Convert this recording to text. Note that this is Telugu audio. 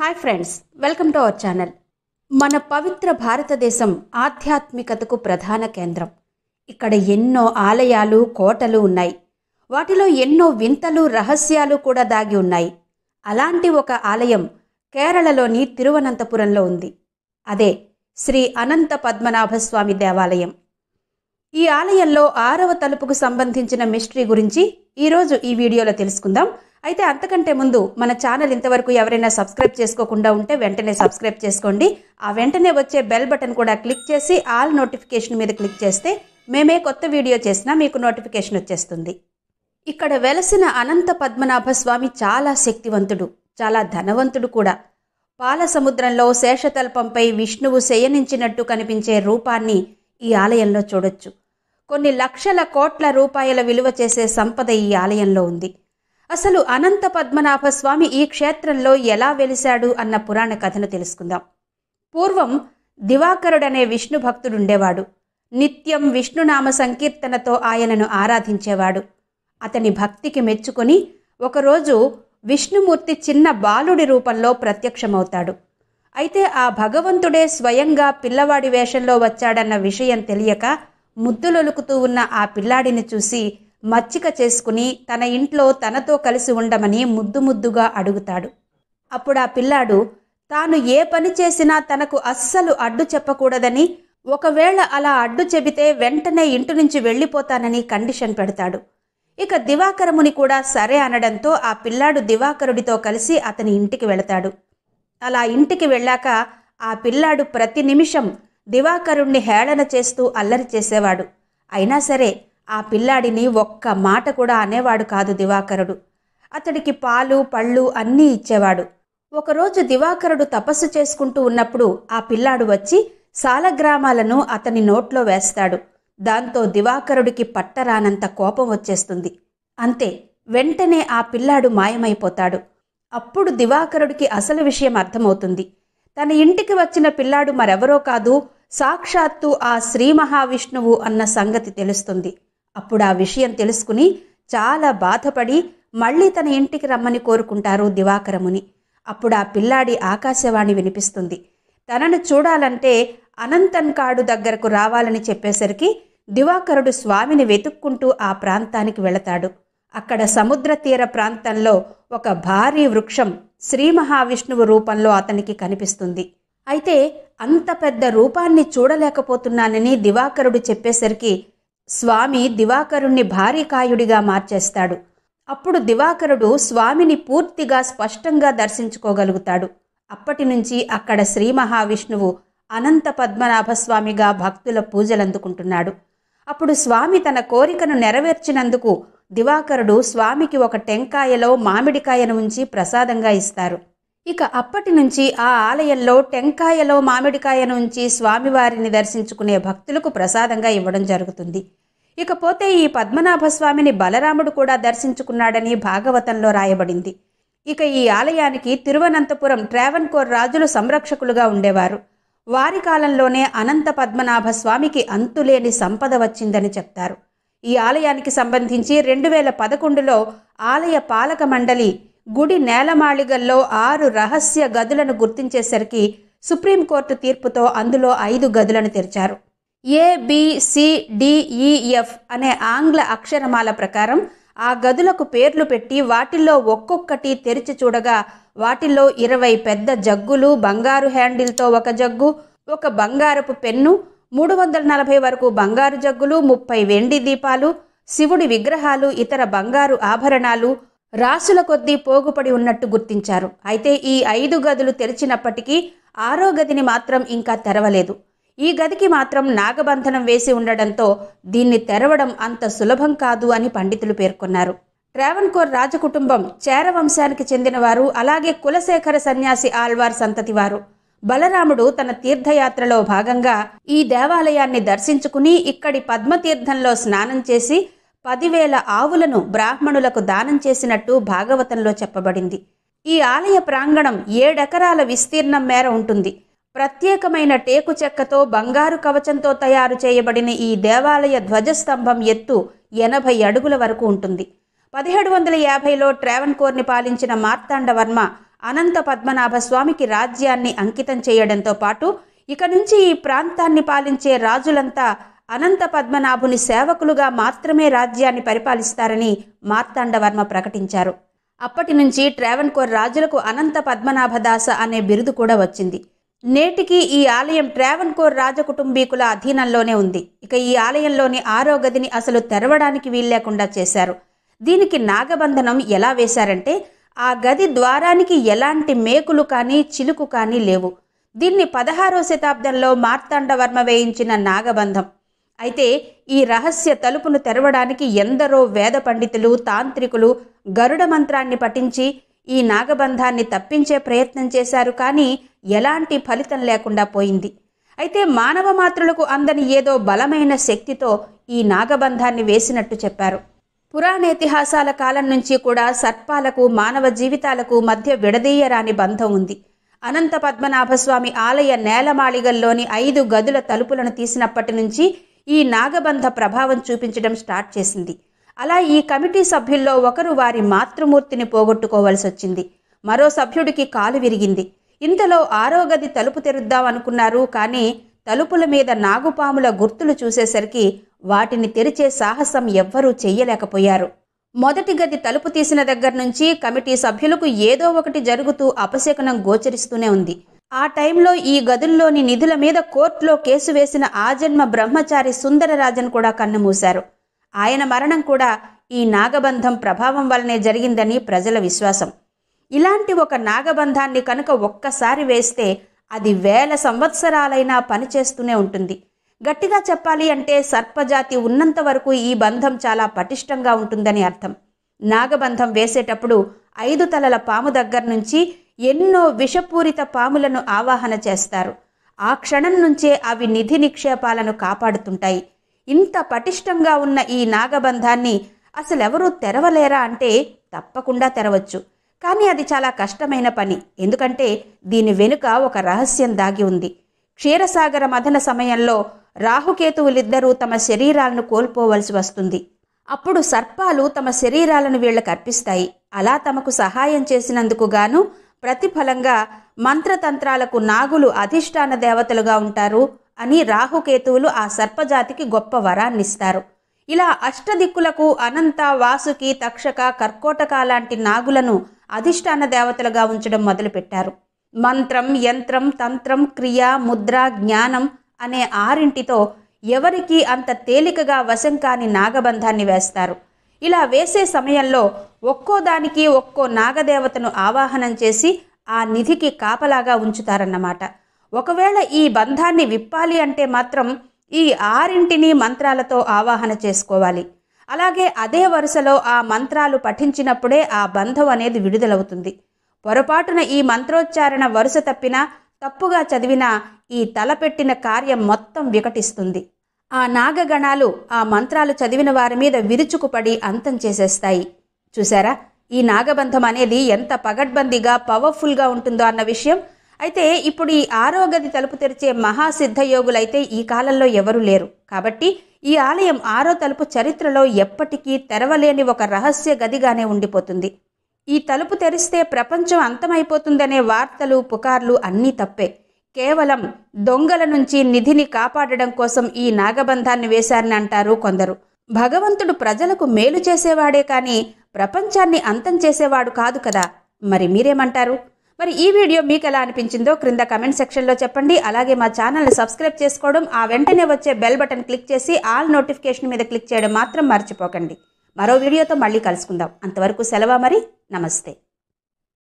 hi friends welcome to our channel మన పవిత్ర భారతదేశం ఆధ్యాత్మికతకు ప్రధాన కేంద్రం ఇక్కడ ఎన్నో ఆలయాలు కోటలు ఉన్నాయి వాటిలో ఎన్నో వింతలు రహస్యాలు కూడా దాగి ఉన్నాయి అలాంటి ఒక ఆలయం కేరళలోని తిరువనంతపురంలో ఉంది అదే శ్రీ అనంత పద్మనాభస్వామి దేవాలయం ఈ ఆలయంలో ఆరవ తలుపుకు సంబంధించిన మిస్టరీ గురించి ఈరోజు ఈ వీడియోలో తెలుసుకుందాం అయితే అంతకంటే ముందు మన ఛానల్ ఇంతవరకు ఎవరైనా సబ్స్క్రైబ్ చేసుకోకుండా ఉంటే వెంటనే సబ్స్క్రైబ్ చేసుకోండి ఆ వెంటనే వచ్చే బెల్ బటన్ కూడా క్లిక్ చేసి ఆల్ నోటిఫికేషన్ మీద క్లిక్ చేస్తే మేమే కొత్త వీడియో చేసినా మీకు నోటిఫికేషన్ వచ్చేస్తుంది ఇక్కడ వెలసిన అనంత పద్మనాభ స్వామి చాలా శక్తివంతుడు చాలా ధనవంతుడు కూడా పాల సముద్రంలో శేషతల్పంపై విష్ణువు శయనించినట్టు కనిపించే రూపాన్ని ఈ ఆలయంలో చూడొచ్చు కొన్ని లక్షల కోట్ల రూపాయల విలువ చేసే సంపద ఈ ఆలయంలో ఉంది అసలు అనంత పద్మనాభ స్వామి ఈ క్షేత్రంలో ఎలా వెలిశాడు అన్న పురాణ కథను తెలుసుకుందాం పూర్వం దివాకరుడనే విష్ణు భక్తుడుండేవాడు నిత్యం విష్ణునామ సంకీర్తనతో ఆయనను ఆరాధించేవాడు అతని భక్తికి మెచ్చుకొని ఒకరోజు విష్ణుమూర్తి చిన్న బాలుడి రూపంలో ప్రత్యక్షమవుతాడు అయితే ఆ భగవంతుడే స్వయంగా పిల్లవాడి వేషంలో వచ్చాడన్న విషయం తెలియక ముద్దులొలుకుతూ ఉన్న ఆ పిల్లాడిని చూసి మచ్చిక చేసుకుని తన ఇంట్లో తనతో కలిసి ఉండమని ముద్దు ముద్దుగా అడుగుతాడు అప్పుడు ఆ పిల్లాడు తాను ఏ పని చేసినా తనకు అస్సలు అడ్డు చెప్పకూడదని ఒకవేళ అలా అడ్డు చెబితే వెంటనే ఇంటి నుంచి వెళ్ళిపోతానని కండిషన్ పెడతాడు ఇక దివాకరముని కూడా సరే అనడంతో ఆ పిల్లాడు దివాకరుడితో కలిసి అతని ఇంటికి వెళతాడు అలా ఇంటికి వెళ్ళాక ఆ పిల్లాడు ప్రతి నిమిషం దివాకరుణ్ణి హేళన చేస్తూ అల్లరి చేసేవాడు అయినా సరే ఆ పిల్లాడిని ఒక్క మాట కూడా అనేవాడు కాదు దివాకరుడు అతడికి పాలు పళ్ళు అన్నీ ఇచ్చేవాడు ఒకరోజు దివాకరుడు తపస్సు చేసుకుంటూ ఉన్నప్పుడు ఆ పిల్లాడు వచ్చి సాలగ్రామాలను అతని నోట్లో వేస్తాడు దాంతో దివాకరుడికి పట్టరానంత కోపం వచ్చేస్తుంది అంతే వెంటనే ఆ పిల్లాడు మాయమైపోతాడు అప్పుడు దివాకరుడికి అసలు విషయం అర్థమవుతుంది తన ఇంటికి వచ్చిన పిల్లాడు మరెవరో కాదు సాక్షాత్తు ఆ శ్రీ మహావిష్ణువు అన్న సంగతి తెలుస్తుంది అప్పుడు ఆ విషయం తెలుసుకుని చాలా బాధపడి మళ్ళీ తన ఇంటికి రమ్మని కోరుకుంటారు దివాకరముని అప్పుడు ఆ పిల్లాడి ఆకాశవాణి వినిపిస్తుంది తనను చూడాలంటే అనంతన్ కాడు దగ్గరకు రావాలని చెప్పేసరికి దివాకరుడు స్వామిని వెతుక్కుంటూ ఆ ప్రాంతానికి వెళతాడు అక్కడ సముద్ర తీర ప్రాంతంలో ఒక భారీ వృక్షం శ్రీ మహావిష్ణువు రూపంలో అతనికి కనిపిస్తుంది అయితే అంత పెద్ద రూపాన్ని చూడలేకపోతున్నానని దివాకరుడు చెప్పేసరికి స్వామి దివాకరుణ్ణి భారీకాయుడిగా మార్చేస్తాడు అప్పుడు దివాకరుడు స్వామిని పూర్తిగా స్పష్టంగా దర్శించుకోగలుగుతాడు అప్పటి నుంచి అక్కడ శ్రీ మహావిష్ణువు అనంత పద్మనాభస్వామిగా భక్తుల పూజలందుకుంటున్నాడు అప్పుడు స్వామి తన కోరికను నెరవేర్చినందుకు దివాకరుడు స్వామికి ఒక టెంకాయలో మామిడికాయను ఉంచి ప్రసాదంగా ఇస్తారు ఇక అప్పటి నుంచి ఆ ఆలయంలో టెంకాయలో మామిడికాయను ఉంచి స్వామివారిని దర్శించుకునే భక్తులకు ప్రసాదంగా ఇవ్వడం జరుగుతుంది ఇకపోతే ఈ పద్మనాభ స్వామిని బలరాముడు కూడా దర్శించుకున్నాడని భాగవతంలో రాయబడింది ఇక ఈ ఆలయానికి తిరువనంతపురం ట్రావెన్ కోర్ రాజులు సంరక్షకులుగా ఉండేవారు వారి కాలంలోనే అనంత పద్మనాభ స్వామికి అంతులేని సంపద వచ్చిందని చెప్తారు ఈ ఆలయానికి సంబంధించి రెండు వేల పదకొండులో ఆలయ పాలక మండలి గుడి నేలమాళిగల్లో ఆరు రహస్య గదులను గుర్తించేసరికి సుప్రీంకోర్టు తీర్పుతో అందులో ఐదు గదులను తెరిచారు ఏబిసిడిఈఎఫ్ e, అనే ఆంగ్ల అక్షరమాల ప్రకారం ఆ గదులకు పేర్లు పెట్టి వాటిల్లో ఒక్కొక్కటి తెరిచి చూడగా వాటిల్లో ఇరవై పెద్ద జగ్గులు బంగారు హ్యాండిల్తో ఒక జగ్గు ఒక బంగారపు పెన్ను మూడు వందల నలభై వరకు బంగారు జగ్గులు ముప్పై వెండి దీపాలు శివుడి విగ్రహాలు ఇతర బంగారు ఆభరణాలు రాసుల కొద్దీ పోగుపడి ఉన్నట్టు గుర్తించారు అయితే ఈ ఐదు గదులు తెరిచినప్పటికీ ఆరో గదిని మాత్రం ఇంకా తెరవలేదు ఈ గదికి మాత్రం నాగబంధనం వేసి ఉండడంతో దీన్ని తెరవడం అంత సులభం కాదు అని పండితులు పేర్కొన్నారు ట్రావెన్కోర్ రాజకుటుంబం చేరవంశానికి చెందినవారు అలాగే కులశేఖర సన్యాసి ఆల్వార్ సంతతివారు బలరాముడు తన తీర్థయాత్రలో భాగంగా ఈ దేవాలయాన్ని దర్శించుకుని ఇక్కడి పద్మతీర్థంలో స్నానం చేసి పదివేల ఆవులను బ్రాహ్మణులకు దానం చేసినట్టు భాగవతంలో చెప్పబడింది ఈ ఆలయ ప్రాంగణం ఏడెకరాల విస్తీర్ణం మేర ఉంటుంది ప్రత్యేకమైన టేకు చెక్కతో బంగారు కవచంతో తయారు చేయబడిన ఈ దేవాలయ ధ్వజస్తంభం ఎత్తు ఎనభై అడుగుల వరకు ఉంటుంది పదిహేడు వందల యాభైలో ట్రావెన్కోర్ని పాలించిన మార్తాండవర్మ అనంత పద్మనాభ స్వామికి రాజ్యాన్ని అంకితం చేయడంతో పాటు ఇక నుంచి ఈ ప్రాంతాన్ని పాలించే రాజులంతా అనంత పద్మనాభుని సేవకులుగా మాత్రమే రాజ్యాన్ని పరిపాలిస్తారని మార్తాండవర్మ ప్రకటించారు అప్పటి నుంచి ట్రావెన్కోర్ రాజులకు అనంత పద్మనాభదాస అనే బిరుదు కూడా వచ్చింది నేటికి ఈ ఆలయం ట్రావెన్కోర్ రాజకుటుంబీకుల అధీనంలోనే ఉంది ఇక ఈ ఆలయంలోని ఆరో గదిని అసలు తెరవడానికి వీల్లేకుండా చేశారు దీనికి నాగబంధనం ఎలా వేశారంటే ఆ గది ద్వారానికి ఎలాంటి మేకులు కానీ చిలుకు కానీ లేవు దీన్ని పదహారో శతాబ్దంలో మార్తాండవర్మ వేయించిన నాగబంధం అయితే ఈ రహస్య తలుపును తెరవడానికి ఎందరో వేద పండితులు తాంత్రికులు గరుడ మంత్రాన్ని పఠించి ఈ నాగబంధాన్ని తప్పించే ప్రయత్నం చేశారు కానీ ఎలాంటి ఫలితం లేకుండా పోయింది అయితే మానవ మాతృలకు అందని ఏదో బలమైన శక్తితో ఈ నాగబంధాన్ని వేసినట్టు చెప్పారు పురాణేతిహాసాల కాలం నుంచి కూడా సర్పాలకు మానవ జీవితాలకు మధ్య విడదీయరాని బంధం ఉంది అనంత పద్మనాభస్వామి ఆలయ నేలమాళిగల్లోని ఐదు గదుల తలుపులను తీసినప్పటి నుంచి ఈ నాగబంధ ప్రభావం చూపించడం స్టార్ట్ చేసింది అలా ఈ కమిటీ సభ్యుల్లో ఒకరు వారి మాతృమూర్తిని పోగొట్టుకోవలసి వచ్చింది మరో సభ్యుడికి కాలు విరిగింది ఇంతలో ఆరో గది తలుపు అనుకున్నారు కానీ తలుపుల మీద నాగుపాముల గుర్తులు చూసేసరికి వాటిని తెరిచే సాహసం ఎవ్వరూ చెయ్యలేకపోయారు మొదటి గది తలుపు తీసిన దగ్గర నుంచి కమిటీ సభ్యులకు ఏదో ఒకటి జరుగుతూ అపశకనం గోచరిస్తూనే ఉంది ఆ టైంలో ఈ గదుల్లోని నిధుల మీద కోర్టులో కేసు వేసిన ఆజన్మ బ్రహ్మచారి సుందరరాజన్ కూడా కన్నుమూశారు ఆయన మరణం కూడా ఈ నాగబంధం ప్రభావం వల్లనే జరిగిందని ప్రజల విశ్వాసం ఇలాంటి ఒక నాగబంధాన్ని కనుక ఒక్కసారి వేస్తే అది వేల సంవత్సరాలైనా పనిచేస్తూనే ఉంటుంది గట్టిగా చెప్పాలి అంటే సర్పజాతి ఉన్నంత వరకు ఈ బంధం చాలా పటిష్టంగా ఉంటుందని అర్థం నాగబంధం వేసేటప్పుడు ఐదు తలల పాము దగ్గర నుంచి ఎన్నో విషపూరిత పాములను ఆవాహన చేస్తారు ఆ క్షణం నుంచే అవి నిధి నిక్షేపాలను కాపాడుతుంటాయి ఇంత పటిష్టంగా ఉన్న ఈ నాగబంధాన్ని అసలెవరూ తెరవలేరా అంటే తప్పకుండా తెరవచ్చు కానీ అది చాలా కష్టమైన పని ఎందుకంటే దీని వెనుక ఒక రహస్యం దాగి ఉంది క్షీరసాగర మథన సమయంలో రాహుకేతువులిద్దరూ తమ శరీరాలను కోల్పోవలసి వస్తుంది అప్పుడు సర్పాలు తమ శరీరాలను వీళ్ళకు అర్పిస్తాయి అలా తమకు సహాయం చేసినందుకు గాను ప్రతిఫలంగా మంత్రతంత్రాలకు నాగులు అధిష్టాన దేవతలుగా ఉంటారు అని రాహుకేతువులు ఆ సర్పజాతికి గొప్ప వరాన్నిస్తారు ఇలా అష్టదిక్కులకు అనంత వాసుకి తక్షక కర్కోటక లాంటి నాగులను అధిష్టాన దేవతలుగా ఉంచడం మొదలుపెట్టారు మంత్రం యంత్రం తంత్రం క్రియ ముద్ర జ్ఞానం అనే ఆరింటితో ఎవరికి అంత తేలికగా వశం కాని నాగబంధాన్ని వేస్తారు ఇలా వేసే సమయంలో ఒక్కో దానికి ఒక్కో నాగదేవతను ఆవాహనం చేసి ఆ నిధికి కాపలాగా ఉంచుతారన్నమాట ఒకవేళ ఈ బంధాన్ని విప్పాలి అంటే మాత్రం ఈ ఆరింటిని మంత్రాలతో ఆవాహన చేసుకోవాలి అలాగే అదే వరుసలో ఆ మంత్రాలు పఠించినప్పుడే ఆ బంధం అనేది విడుదలవుతుంది పొరపాటున ఈ మంత్రోచ్చారణ వరుస తప్పినా తప్పుగా చదివిన ఈ తలపెట్టిన కార్యం మొత్తం వికటిస్తుంది ఆ నాగగణాలు ఆ మంత్రాలు చదివిన వారి మీద విరుచుకుపడి అంతం చేసేస్తాయి చూసారా ఈ నాగబంధం అనేది ఎంత పగడ్బందీగా పవర్ఫుల్గా ఉంటుందో అన్న విషయం అయితే ఇప్పుడు ఈ ఆరోగది తలుపు తెరిచే మహాసిద్ధయోగులైతే ఈ కాలంలో ఎవరూ లేరు కాబట్టి ఈ ఆలయం ఆరో తలుపు చరిత్రలో ఎప్పటికీ తెరవలేని ఒక రహస్య గదిగానే ఉండిపోతుంది ఈ తలుపు తెరిస్తే ప్రపంచం అంతమైపోతుందనే వార్తలు పుకార్లు అన్నీ తప్పే కేవలం దొంగల నుంచి నిధిని కాపాడడం కోసం ఈ నాగబంధాన్ని వేశారని అంటారు కొందరు భగవంతుడు ప్రజలకు మేలు చేసేవాడే కానీ ప్రపంచాన్ని అంతం చేసేవాడు కాదు కదా మరి మీరేమంటారు మరి ఈ వీడియో మీకు ఎలా అనిపించిందో క్రింద కమెంట్ సెక్షన్లో చెప్పండి అలాగే మా ఛానల్ని సబ్స్క్రైబ్ చేసుకోవడం ఆ వెంటనే వచ్చే బెల్ బటన్ క్లిక్ చేసి ఆల్ నోటిఫికేషన్ మీద క్లిక్ చేయడం మాత్రం మర్చిపోకండి మరో వీడియోతో మళ్ళీ కలుసుకుందాం అంతవరకు సెలవు మరి నమస్తే